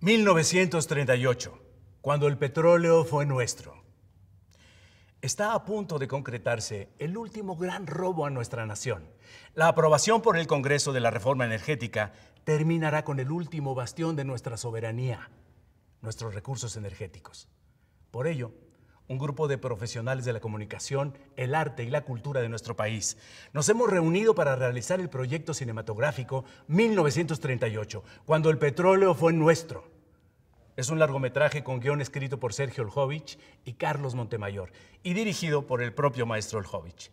1938, cuando el petróleo fue nuestro. Está a punto de concretarse el último gran robo a nuestra nación. La aprobación por el Congreso de la Reforma Energética terminará con el último bastión de nuestra soberanía, nuestros recursos energéticos. Por ello, un grupo de profesionales de la comunicación, el arte y la cultura de nuestro país. Nos hemos reunido para realizar el proyecto cinematográfico 1938, cuando el petróleo fue nuestro. Es un largometraje con guión escrito por Sergio Oljovich y Carlos Montemayor y dirigido por el propio maestro Oljovich.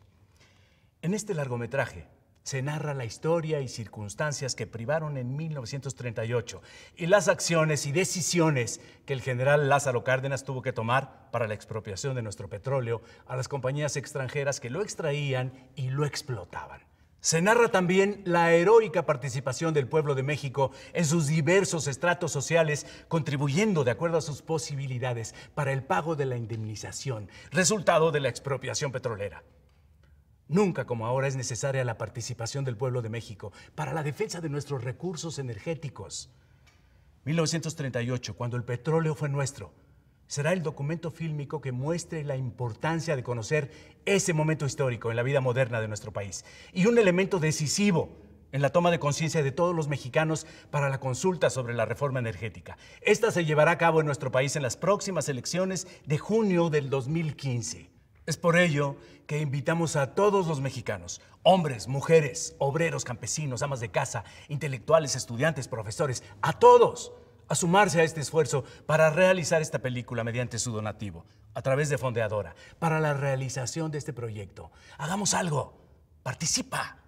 En este largometraje, se narra la historia y circunstancias que privaron en 1938 y las acciones y decisiones que el general Lázaro Cárdenas tuvo que tomar para la expropiación de nuestro petróleo a las compañías extranjeras que lo extraían y lo explotaban. Se narra también la heroica participación del pueblo de México en sus diversos estratos sociales, contribuyendo de acuerdo a sus posibilidades para el pago de la indemnización, resultado de la expropiación petrolera. Nunca como ahora es necesaria la participación del pueblo de México para la defensa de nuestros recursos energéticos. 1938, cuando el petróleo fue nuestro, será el documento fílmico que muestre la importancia de conocer ese momento histórico en la vida moderna de nuestro país y un elemento decisivo en la toma de conciencia de todos los mexicanos para la consulta sobre la reforma energética. Esta se llevará a cabo en nuestro país en las próximas elecciones de junio del 2015. Es por ello que invitamos a todos los mexicanos, hombres, mujeres, obreros, campesinos, amas de casa, intelectuales, estudiantes, profesores, a todos, a sumarse a este esfuerzo para realizar esta película mediante su donativo, a través de Fondeadora, para la realización de este proyecto. Hagamos algo, participa.